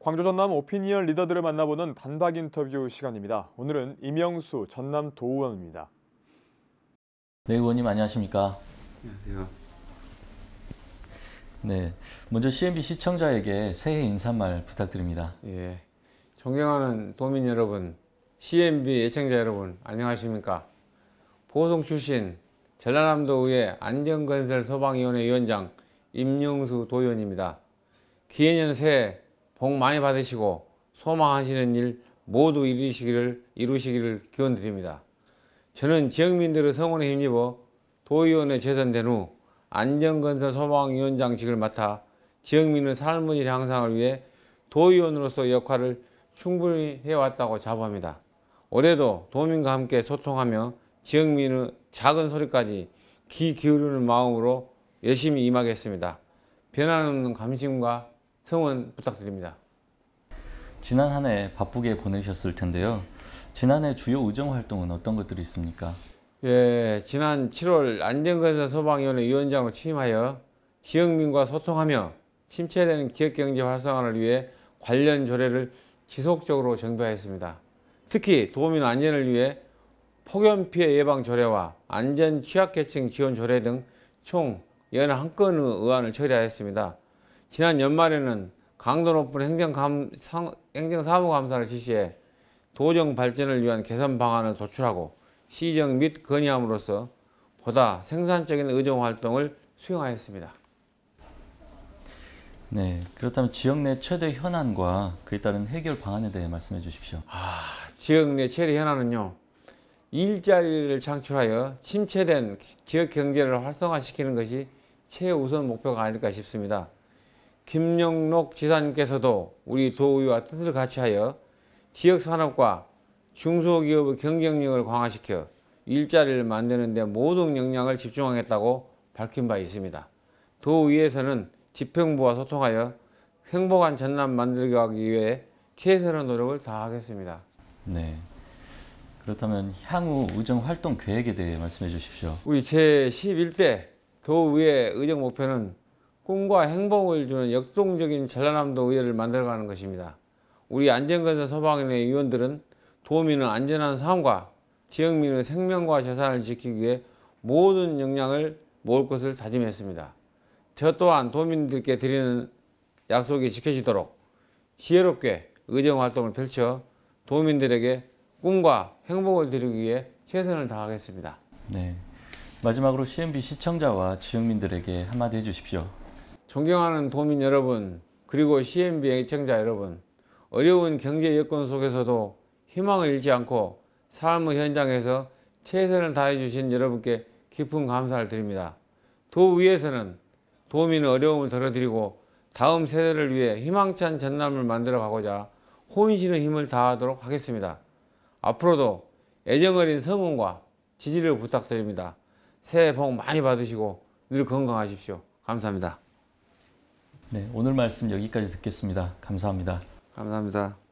광주 전남 오피니언 리더들을 만나보는 단박 인터뷰 시간입니다. 오늘은 임영수 전남 도의원입니다. 네, 의원님 안녕하십니까? 안녕하세요. 네, 먼저 CNB 시청자에게 새해 인사말 부탁드립니다. 예, 존경하는 도민 여러분, CNB 예청자 여러분 안녕하십니까? 보성 출신 전라남도 의회 안전건설 소방위원회 위원장 임영수 도의원입니다. 기해년 새해 복 많이 받으시고 소망하시는 일 모두 이루시기를, 이루시기를 기원 드립니다. 저는 지역민들의 성원에 힘입어 도의원에 재선된 후 안전건설 소방위원장직을 맡아 지역민의 삶의 향상을 위해 도의원으로서 역할을 충분히 해왔다고 자부합니다. 올해도 도민과 함께 소통하며 지역민의 작은 소리까지 귀 기울이는 마음으로 열심히 임하겠습니다. 변함는 관심과 성원 부탁드립니다. 지난 한 해 바쁘게 보내셨을 텐데요. 지난해 주요 의정 활동은 어떤 것들이 있습니까? 예, 지난 7월 안전건설 소방위원회 위원장으로 취임하여 지역민과 소통하며 침체되는 지역경제 활성화를 위해 관련 조례를 지속적으로 정비하였습니다. 특히 도민 안전을 위해 폭염 피해 예방 조례와 안전 취약계층 지원 조례 등 총 연1건의 의안을 처리하였습니다. 지난 연말에는 강도 높은 행정감, 상, 행정사무감사를 실시해 도정 발전을 위한 개선 방안을 도출하고 시정 및 건의함으로써 보다 생산적인 의정 활동을 수행하였습니다. 네, 그렇다면 지역 내 최대 현안과 그에 따른 해결 방안에 대해 말씀해 주십시오. 아, 지역 내 최대 현안은요. 일자리를 창출하여 침체된 지역 경제를 활성화시키는 것이 최우선 목표가 아닐까 싶습니다. 김영록 지사님께서도 우리 도의와 뜻을 같이하여 지역 산업과 중소기업의 경쟁력을 강화시켜 일자리를 만드는 데 모든 역량을 집중하겠다고 밝힌 바 있습니다. 도의에서는 집행부와 소통하여 행복한 전남 만들기 위해 최선의 노력을 다하겠습니다. 네. 그렇다면 향후 의정 활동 계획에 대해 말씀해 주십시오. 우리 제11대 도의회 의정 목표는 꿈과 행복을 주는 역동적인 전라남도 의회를 만들어가는 것입니다. 우리 안전건설 소방위원회 의원들은 도민의 안전한 삶과 지역민의 생명과 재산을 지키기 위해 모든 역량을 모을 것을 다짐했습니다. 저 또한 도민들께 드리는 약속이 지켜지도록 지혜롭게 의정활동을 펼쳐 도민들에게 꿈과 행복을 드리기 위해 최선을 다하겠습니다. 네. 마지막으로 CMB 시청자와 지역민들에게 한마디 해주십시오. 존경하는 도민 여러분 그리고 CNB 애청자 여러분 어려운 경제 여건 속에서도 희망을 잃지 않고 삶의 현장에서 최선을 다해 주신 여러분께 깊은 감사를 드립니다. 도 위에서는 도민의 어려움을 덜어드리고 다음 세대를 위해 희망찬 전남을 만들어 가고자 혼신의 힘을 다하도록 하겠습니다. 앞으로도 애정어린 성원과 지지를 부탁드립니다. 새해 복 많이 받으시고 늘 건강하십시오. 감사합니다. 네, 오늘 말씀 여기까지 듣겠습니다. 감사합니다. 감사합니다.